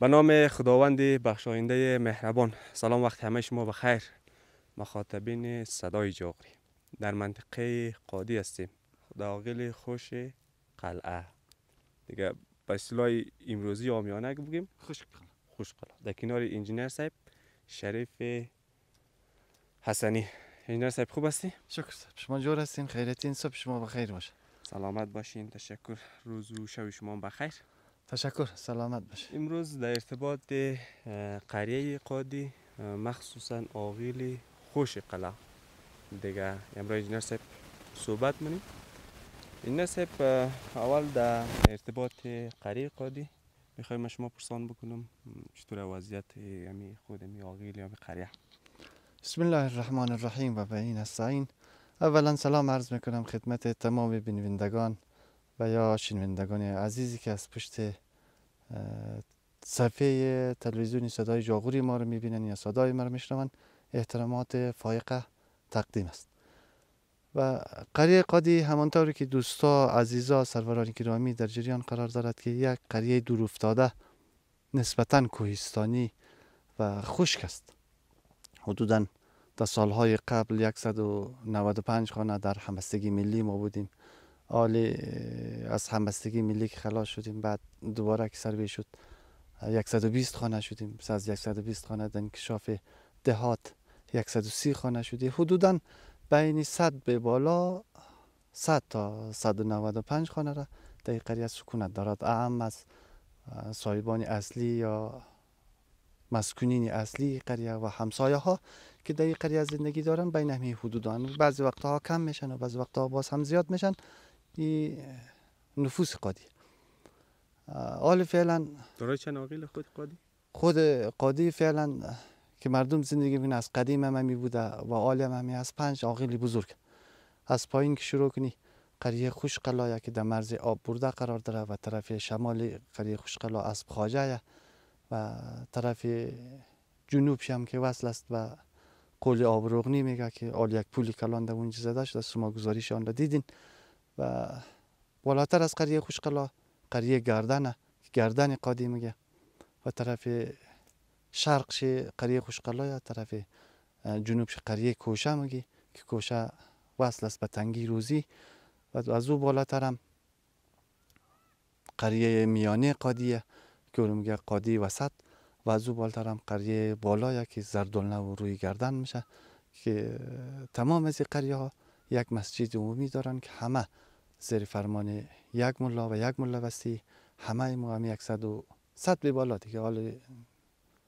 به نام خداوند بخشاینده مهربان سلام وقت همه شما بخیر مخاطبین صدای جغری در منطقه قادی هستیم داخل خوش قلعه دیگه به اصطلاح امروزی آمیانه بگیم خوش قلعه خوش قلعه در کنار انجینر صاحب شریف حسنی انجینر صاحب خوب هستی شکر صاحب شما جور هستین خیرتین صبح شما بخیر باشه سلامت باشین تشکر روز و شب شما بخیر تشکر سلامت باش امروز در ارتباط قریه قادی مخصوصا آغیل خوش قلعه دیگه امروز اینجنر صاحب صحبت منیم این صاحب اول در ارتباط قریه قادی میخوایم شما پرسان بکنم چطور وضعیت امی یعنی خود امی آغیل یا قریه بسم الله الرحمن الرحیم و به این اولا سلام عرض میکنم خدمت تمام بینندگان و یا شنوندگان عزیزی که از پشت صفحه تلویزیونی صدای جاغوری ما رو میبینن یا صدای ما رو میشنون احترامات فایقه تقدیم است و قریه قادی همانطور که دوستا عزیزا سروران گرامی در جریان قرار دارد که یک قریه دور افتاده نسبتا کوهستانی و خشک است حدودا در سالهای قبل 195 خانه در همستگی ملی ما بودیم عالی از همبستگی ملی که خلاص شدیم بعد دوباره که بیش شد 120 خانه شدیم از 120 خانه در انکشاف دهات 130 خانه شدیم حدودا بین 100 به بالا 100 تا 195 خانه را در قریه سکونت دارد اهم از صاحبان اصلی یا مسکونین اصلی قریه و همسایه ها که در قریه زندگی دارن بین همین حدودان بعضی وقتها کم میشن و بعضی وقتها باز هم زیاد میشن نفوس قاضی حال فعلا برای چناقیل خود قاضی خود قاضی فعلا که مردم زندگی بین از قدیم هم می بوده و عالی هم همی از پنج عاقل بزرگ از پایین که شروع کنی قریه خوشقلا که در مرز آب برده قرار داره و طرف شمال قریه خوشقلا از خواجه و طرف جنوب هم که وصل است و قول آبروغنی میگه که آل یک پولی کلان در اونجا زده شده سما گزاریش آن را دیدین و بالاتر از قریه خوشقلا قریه گردنه گردن قادی میگه و طرف شرق شی قریه خوشقلا یا طرف جنوب شی قریه کوشه میگه که کوشه وصل است به تنگی روزی و از او بالاتر هم قریه میانه قادیه که اون میگه قادی وسط و از او بالاتر هم قریه بالا که زردلنه و روی گردن میشه که تمام از قریه ها یک مسجد عمومی دارن که همه زیر فرمان یک ملا و یک ملا وستی همه ما هم صد و صد به بالا دیگه حالا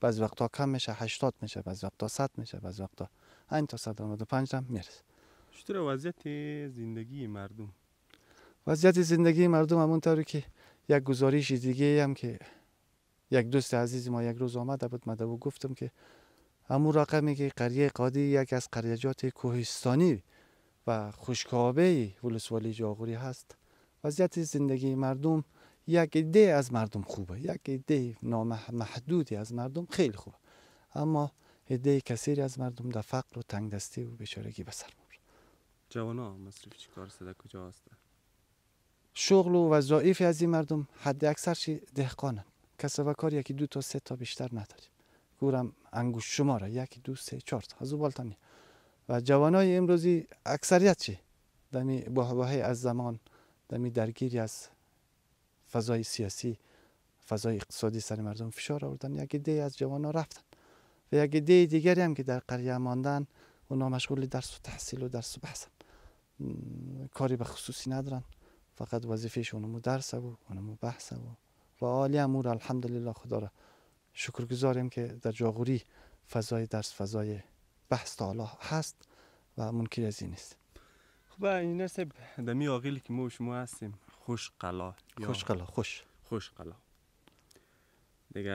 بعض وقتا کم میشه هشتاد میشه بعض وقتا صد میشه بعض وقتا این تا صد آمد و پنج هم میرس چطور وضعیت زندگی مردم؟ وضعیت زندگی مردم همون طوری که یک گزارش دیگه هم که یک دوست عزیز ما یک روز آمده بود مده و گفتم که همون رقمی که قریه قادی یک از قریجات کوهستانی و خوشکابه ولسوالی جاغوری هست وضعیت زندگی مردم یک عده از مردم خوبه یک عده نامحدودی از مردم خیلی خوبه اما عده کثیری از مردم در فقر و تنگ دستی و بیچارگی بسر سر جوانان جوانا مصرف کار کجا هسته؟ شغل و وظایف از این مردم حد اکثرش دهقانن کسب و کار یکی دو تا سه تا بیشتر نداریم گورم انگوش شماره یکی دو سه چهار تا از و جوانای امروزی اکثریت چی دمی یعنی از زمان دمی یعنی درگیری از فضای سیاسی فضای اقتصادی سر مردم فشار آوردن یک دی از جوان ها رفتن و یک دی دیگری هم که در قریه ماندن اونا مشغول درس و تحصیل و درس و بحثن کاری به خصوصی ندارن فقط وظیفه‌شونو مو درس و اونمو بحث و و عالی امور الحمدلله خدا را شکرگزاریم که در جاغوری فضای درس فضای بحث هست و منکر از این نیست خب این است دمی آقیلی که ما و شما هستیم خوش قلا خوش قلا خوش خوش قلا دیگه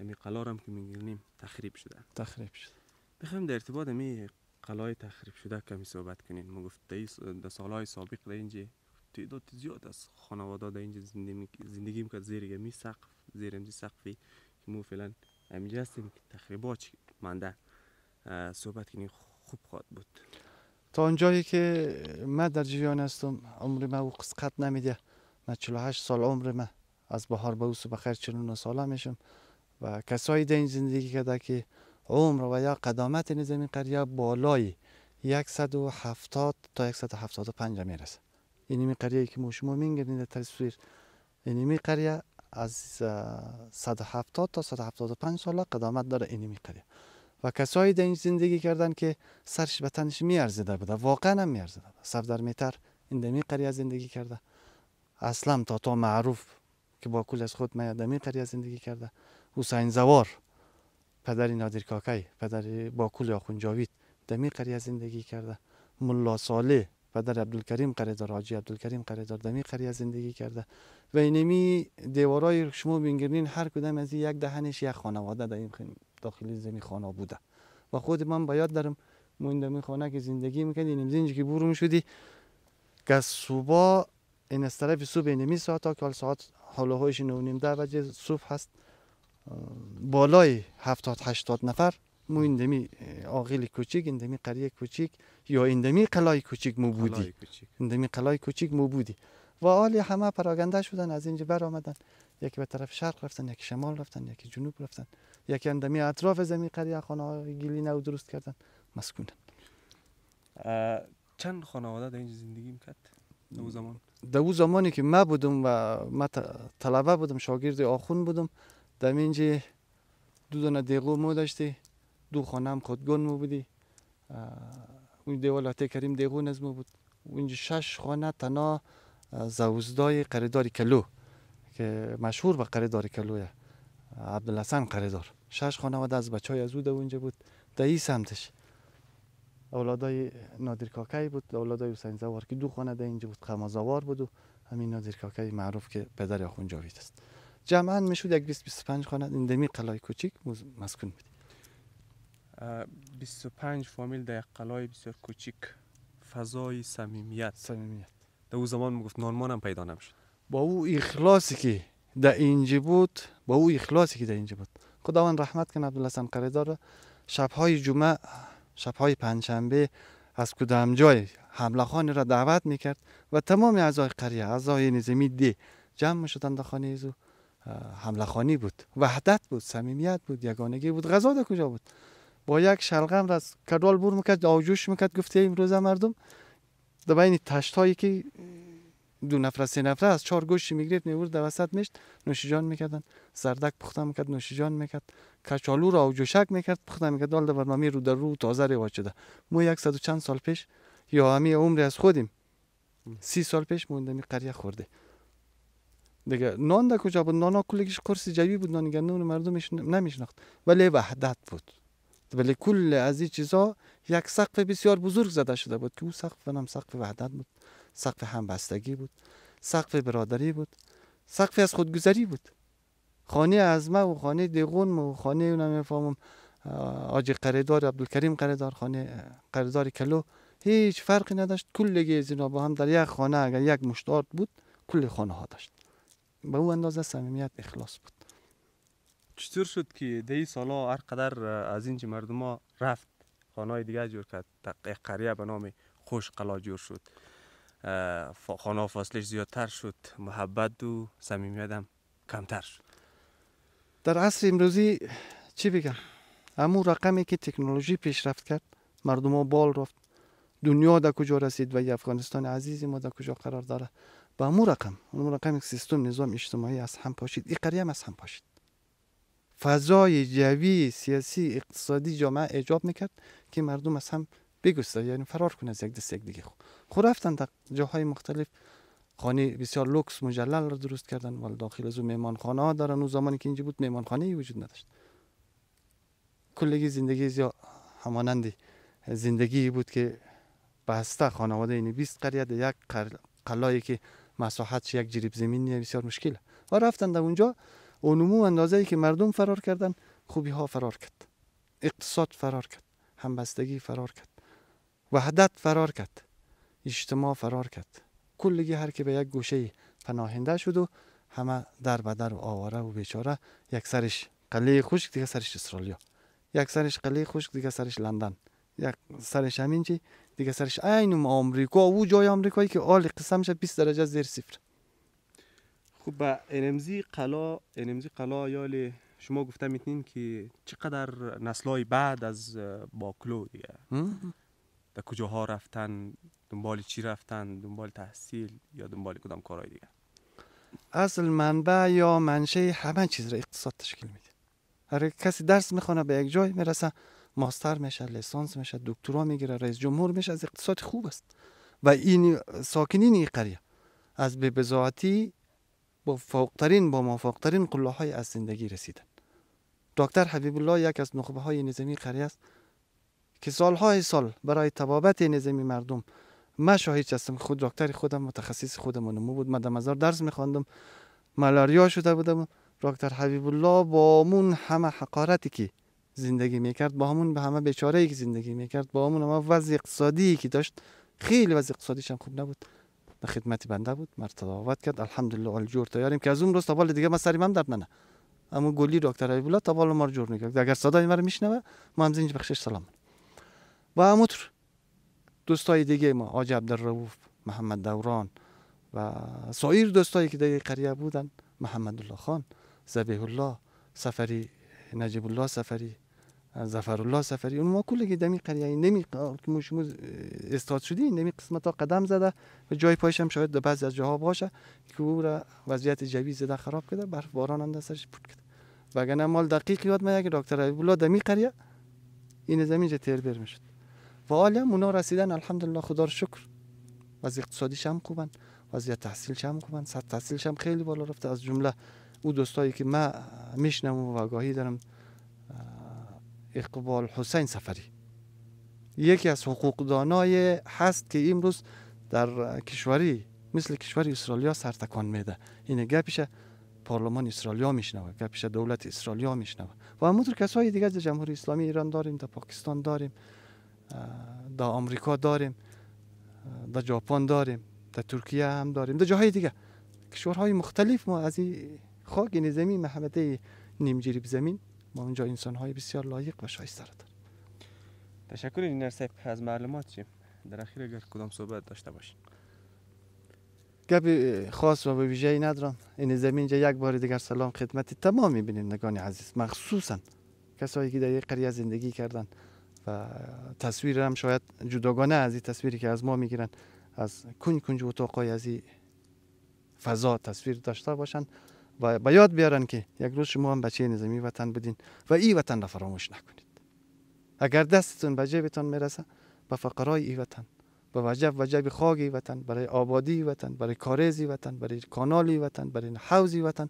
امی قلا هم که میگنیم تخریب شده تخریب شده بخوایم در ارتباط امی قلای تخریب شده کمی صحبت کنین ما گفت در سالهای سابق در اینجا تعداد زیاد از خانواده در اینجا زندگی میکرد زیر امی سقف زیر امی سقفی که ما فعلا امی هستیم که تخریبات منده صحبت کنی خوب خواهد بود تا اونجایی که من در جریان هستم عمر من او قسقت نمیده من 48 سال عمر من از بهار به و بخیر 49 ساله میشم و کسایی در این زندگی کرده که عمر و یا قدامت این زمین قریه بالای 170 تا 175 میرسه این می قریه که ما شما میگیرین در تصویر این می قریه از 170 تا 175 سال قدامت داره این قریه و کسایی در این زندگی کردن که سرش به تنش میارزیده بوده واقعا هم میارزیده در میتر این دمی قریه زندگی کرده اصلا تا تا معروف که با کل از خود میاد دمی قریه زندگی کرده حسین زوار پدر نادر کاکی پدر با کل آخون دمی قریه زندگی کرده ملا صالح پدر عبدالکریم قریدار آجی عبدالکریم قریدار دمی قریه زندگی کرده و اینمی دیوارای شما بینگرنین هر کدام از یک دهنش یک خانواده در این داخل زمین خانه بوده و خود من به یاد دارم موینده می خانه که زندگی میکردیم زینج که بورم شدی که صبح این از طرف صبح نمی ساعت ها که ساعت حالا هایش نو نیم وجه صبح هست بالای هفتاد هشتاد نفر مو این دمی کوچیک این دمی قریه کوچیک یا این قلای کوچیک مو بودی این قلای کوچیک مو بودی و آلی همه پراگنده شدن از اینجا بر آمدن یکی به طرف شرق رفتن یکی شمال رفتن یکی جنوب رفتن یکی اندمی اطراف زمین قریه خانه های گلی نو درست کردن مسکونن چند خانواده در اینجا زندگی میکرد؟ در زمان؟ دو زمانی که من بودم و من طلبه بودم شاگرد آخون بودم در اینجا دو دانه دیغو مو داشتی دو خانه هم خودگون مو بودی اون دیوال کریم از نزمو بود اونجا شش خانه تنها زوزدای قریداری کلو که مشهور به قریدار داری کلویه عبدالحسن قریدار شش خانواده از بچه های از او اونجا بود در این سمتش اولادای نادر کاکی بود اولادای حسین زوار که دو خانه در اینجا بود قمازوار بود و همین نادر کاکی معروف که پدر آخون جاوید است جمعا میشود یک 20 25 خانه این دمی قلای کوچیک مسکون بود 25 فامیل در یک قلای بسیار کوچیک فضای صمیمیت صمیمیت در او زمان میگفت نانمان هم پیدا نمیشد با او اخلاصی که در اینجا بود با او اخلاصی که در اینجا بود خداوند رحمت کنه عبدالحسن قریدار را شبهای جمعه شبهای پنجشنبه از کدام جای حمله خانه را دعوت میکرد و تمام اعضای قریه اعضای نظامی دی جمع شدند در خانه ایزو حمله خانی بود وحدت بود صمیمیت بود یگانگی بود غذا در کجا بود با یک شلغم را از کدال بور میکرد آجوش میکرد گفته امروز مردم در بین تشت هایی که دو نفر سه نفر از چهار گوشی میگرفت میورد در وسط میشت نوشیجان میکردن زردک پخته میکرد نوشیجان میکرد کچالو را و جوشک میکرد پخته میکرد دال برنامه رو در رو تازه رواج شده مو یک چند سال پیش یا همی عمر از خودیم سی سال پیش مونده می قریه خورده دیگه نان ده کجا بود نانا کلش جوی بود نانگه نون مردمش نمیشناخت ولی وحدت بود ولی کل از این چیزا یک سقف بسیار بزرگ زده شده بود که او سقف هم سقف وحدت بود سقف همبستگی بود سقف برادری بود سقف از خودگذری بود خانه از ما و خانه دیگون و خانه اونم فهمم آجی قریدار عبدالکریم قریدار خانه قریدار کلو هیچ فرقی نداشت کل از اینا با هم در یک خانه اگر یک مشتارت بود کل خانه ها داشت به اون اندازه صمیمیت اخلاص بود چطور شد که دهی سالا هر قدر از اینجا مردم ها رفت خانه دیگه جور کرد قریه به نام خوش قلا جور شد خانه فاصلش زیادتر شد محبت و صمیمیت هم کمتر شد در عصر امروزی چی بگم همون رقمی که تکنولوژی پیشرفت کرد مردم ها بال رفت دنیا در کجا رسید و افغانستان عزیزی ما در کجا قرار داره به همون رقم اون رقم سیستم نظام اجتماعی از هم پاشید این قریه هم از هم پاشید فضای جوی سیاسی اقتصادی جامعه ایجاب میکرد که مردم از هم بگسته یعنی فرار کنه از یک دست یک دیگه خود خب خو رفتن در جاهای مختلف خانه بسیار لوکس مجلل را درست کردن ولی داخل از اون میمان خانه ها دارن اون زمانی که اینجا بود میمان خانه ای وجود نداشت کلگی زندگی یا همانند زندگی بود که بسته خانواده این یعنی 20 قریه در یک قلایی که مساحتش یک جریب زمین بسیار مشکل و رفتن در اونجا اونمو اندازه ای که مردم فرار کردن خوبی ها فرار کرد اقتصاد فرار کرد همبستگی فرار کرد وحدت فرار کرد اجتماع فرار کرد کلگی هر که به یک گوشه پناهنده شد و همه در بدر و آواره و بیچاره یک سرش قلیه خشک دیگه سرش استرالیا یک سرش قلیه خشک دیگه سرش لندن یک سرش همین چی دیگه سرش عین آمریکا او جای آمریکایی که عالی قسمش 20 درجه زیر صفر خب به انمزی قلا انمزی قلا یالی شما گفته میتونین که چقدر نسلای بعد از باکلو دیگه کجا کجاها رفتن دنبال چی رفتن دنبال تحصیل یا دنبال کدام کارهای دیگه اصل منبع یا منشه همه چیز را اقتصاد تشکیل میده هر کسی درس میخونه به یک جای میرسه ماستر میشه لیسانس میشه دکترا میگیره رئیس جمهور میشه از اقتصاد خوب است و این ساکنین این قریه از به بزاعتی با فوقترین با مافوقترین قله های از زندگی رسیدن دکتر حبیب الله یک از نخبه های نظامی قریه است که سالهای سال برای تبابت نظامی مردم من شاهد هستم خود دکتر خودم متخصص خودم مو بود من مزار درس میخواندم ملاریا شده بودم دکتر حبیب الله با من همه حقارتی که زندگی میکرد با همون به همه بیچاره ای که زندگی میکرد با همون همه وضع اقتصادی که داشت خیلی وضع اقتصادیش هم خوب نبود به خدمت بنده بود مرتضاوت کرد الحمدلله جور تیاریم که از اون روز تا دیگه ما سری هم درد نه اما گلی دکتر حبیب الله تا بالا ما جور نگرد اگر صدای مرا میشنوه ما هم زنج بخشش سلام و همونطور دوستای دیگه ما آج عبدالرعوف محمد دوران و سایر دوستایی که در قریه بودن محمد الله خان زبیح الله سفری نجیب الله سفری زفر الله سفری اون ما کلی که دمی قریه نمی که شما استاد شدی نمی قسمت ها قدم زده و جای پایش هم شاید در بعضی از جاها باشه که او را وضعیت جوی زده خراب کرده بر باران هم دستش پود کرده وگرنه مال دقیق یاد میاد که دکتر الله دمی قریه این زمین تیر بر میشد و اونا رسیدن الحمدلله خدا رو شکر وضع اقتصادیش هم خوبن وضعیت تحصیلش هم خوبن سطح تحصیلش هم خیلی بالا رفته از جمله او دوستایی که من میشنم و آگاهی دارم اقبال حسین سفری یکی از حقوقدانای هست که امروز در کشوری مثل کشور اسرالیا سرتکان میده این گپش پارلمان اسرائیل میشنوه گپش دولت اسرالیا میشنوه و همونطور کسای دیگه از جمهوری اسلامی ایران داریم در پاکستان داریم در آمریکا داریم در ژاپن داریم در ترکیه هم داریم در جاهای دیگه کشورهای مختلف ما از این خاک این زمین محمده نیمجریب زمین ما اونجا انسانهای بسیار لایق و شایسته داریم تشکر این صاحب از معلومات چیم در اخیر اگر کدام صحبت داشته باشیم گپ خاص و ای ندارم این زمین جا یک بار دیگر سلام خدمت تمام نگانی عزیز مخصوصا کسایی که در قریه زندگی کردن و تصویر هم شاید جداگانه از این تصویری که از ما میگیرن از کنج کنج اتاقای از این فضا تصویر داشته باشن و به یاد بیارن که یک روز شما هم بچه نظامی وطن بودین و این وطن را فراموش نکنید اگر دستتون به جیبتون میرسه به فقرای این وطن به وجب وجب خاگی وطن برای آبادی وطن برای کارزی وطن برای کانالی وطن برای حوزی وطن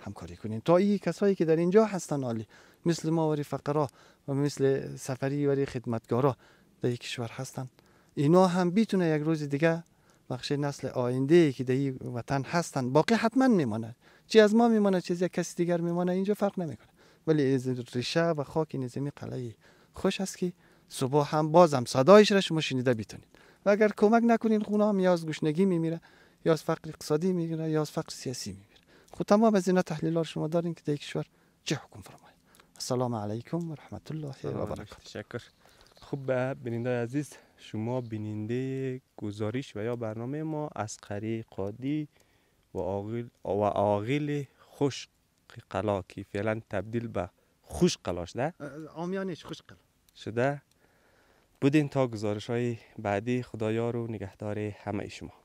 همکاری کنین تا این کسایی که در اینجا هستن عالی مثل ما وری فقرا و مثل سفری وری خدمتگارا در یک کشور هستند اینا هم بیتونه یک روز دیگه بخش نسل آینده ای که در وطن هستند باقی حتما میمانه چی از ما میمانه چیز یک کسی دیگر میمانه اینجا فرق نمیکنه ولی ریشه و خاک این زمین قلعه خوش است که صبح هم بازم صدایش را شما شنیده بیتونید و اگر کمک نکنین خونه هم یا از گشنگی میمیره یا فقر اقتصادی میگیره یا از فقر سیاسی میمیره خود تمام از اینا تحلیل شما دارین که در کشور چه حکم فرمایید السلام علیکم و رحمت الله و برکاته تشکر خب، بیننده عزیز شما بیننده گزارش و یا برنامه ما از قری قادی و آغیل و آغیل خوش قلا که فعلا تبدیل به خوش قلا شده آمیانش خوش قلا شده بودین تا گزارش های بعدی خدایا رو نگهدار همه شما